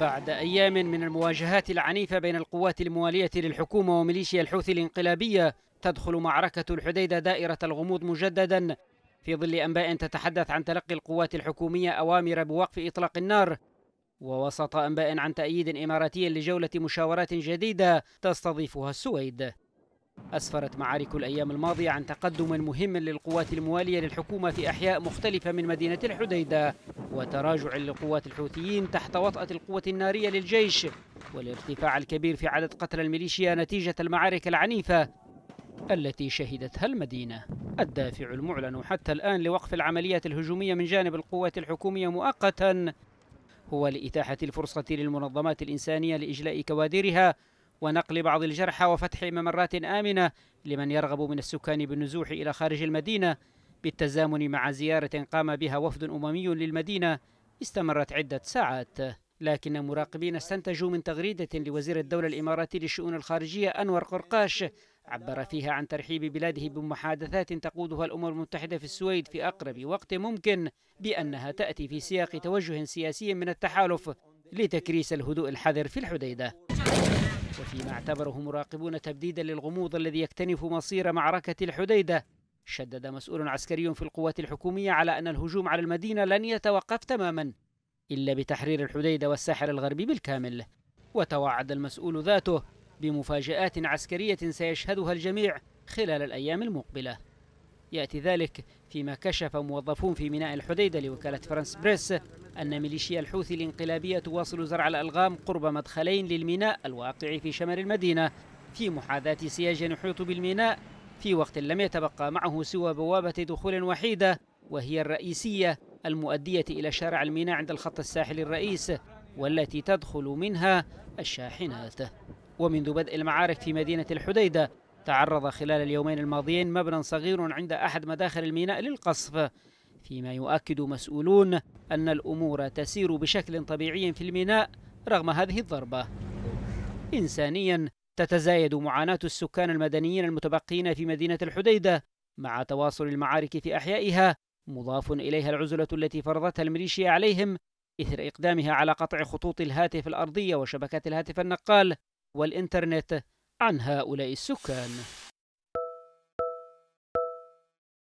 بعد أيام من المواجهات العنيفة بين القوات الموالية للحكومة وميليشيا الحوثي الانقلابية تدخل معركة الحديدة دائرة الغموض مجددا في ظل أنباء تتحدث عن تلقي القوات الحكومية أوامر بوقف إطلاق النار ووسط أنباء عن تأييد إماراتي لجولة مشاورات جديدة تستضيفها السويد أسفرت معارك الأيام الماضية عن تقدم مهم للقوات الموالية للحكومة في أحياء مختلفة من مدينة الحديدة وتراجع لقوات الحوثيين تحت وطأة القوة النارية للجيش والارتفاع الكبير في عدد قتلى الميليشيا نتيجة المعارك العنيفة التي شهدتها المدينة الدافع المعلن حتى الآن لوقف العمليات الهجومية من جانب القوات الحكومية مؤقتا هو لإتاحة الفرصة للمنظمات الإنسانية لإجلاء كوادرها ونقل بعض الجرحى وفتح ممرات آمنة لمن يرغب من السكان بالنزوح إلى خارج المدينة بالتزامن مع زيارة قام بها وفد أممي للمدينة استمرت عدة ساعات لكن مراقبين استنتجوا من تغريدة لوزير الدولة الإماراتي للشؤون الخارجية أنور قرقاش عبر فيها عن ترحيب بلاده بمحادثات تقودها الأمم المتحدة في السويد في أقرب وقت ممكن بأنها تأتي في سياق توجه سياسي من التحالف لتكريس الهدوء الحذر في الحديدة وفيما اعتبره مراقبون تبديدا للغموض الذي يكتنف مصير معركة الحديدة شدد مسؤول عسكري في القوات الحكومية على أن الهجوم على المدينة لن يتوقف تماما إلا بتحرير الحديدة والساحل الغربي بالكامل وتوعد المسؤول ذاته بمفاجآت عسكرية سيشهدها الجميع خلال الأيام المقبلة يأتي ذلك فيما كشف موظفون في ميناء الحديدة لوكالة فرانس بريس أن ميليشيا الحوثي الانقلابية تواصل زرع الألغام قرب مدخلين للميناء الواقع في شمال المدينة في محاذاة سياج يحيط بالميناء في وقت لم يتبقى معه سوى بوابة دخول وحيدة وهي الرئيسية المؤدية إلى شارع الميناء عند الخط الساحلي الرئيس والتي تدخل منها الشاحنات ومنذ بدء المعارك في مدينة الحديدة تعرض خلال اليومين الماضيين مبنى صغير عند أحد مداخل الميناء للقصف فيما يؤكد مسؤولون أن الأمور تسير بشكل طبيعي في الميناء رغم هذه الضربة إنسانيا تتزايد معاناة السكان المدنيين المتبقين في مدينة الحديدة مع تواصل المعارك في أحيائها مضاف إليها العزلة التي فرضتها الميليشيا عليهم إثر إقدامها على قطع خطوط الهاتف الأرضية وشبكات الهاتف النقال والإنترنت عن هؤلاء السكان